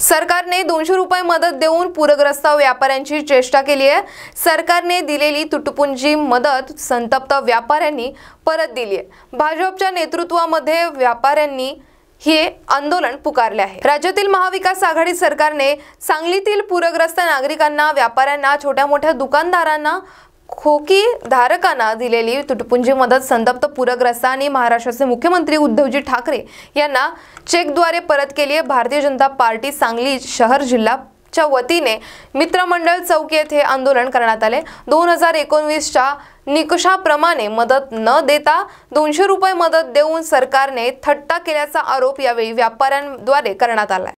सरकारने दोनशे रुपये मदत देऊन पूरग्रस्त व्यापाऱ्यांची चेष्टा केली आहे सरकारने दिलेली तुटपुंजी मदत संतप्त व्यापाऱ्यांनी परत दिली आहे भाजपच्या नेतृत्वामध्ये व्यापाऱ्यांनी हे आंदोलन पुकारले आहे राज्यातील महाविकास आघाडी सरकारने सांगलीतील पूरग्रस्त नागरिकांना व्यापाऱ्यांना छोट्या मोठ्या दुकानदारांना खोकी धारकांना दिलेली तुटपुंजी मदत संतप्त पूरग्रस्तांनी महाराष्ट्राचे मुख्यमंत्री उद्धवजी ठाकरे यांना चेकद्वारे परत केली आहे भारतीय जनता पार्टी सांगली शहर जिल्हा च्या वतीने मित्रमंडळ चौक येथे आंदोलन करण्यात आले दोन हजार एकोणवीसच्या निकषाप्रमाणे मदत न देता दोनशे रुपये मदत देऊन सरकारने थट्टा केल्याचा आरोप यावेळी व्यापाऱ्यांद्वारे करण्यात आला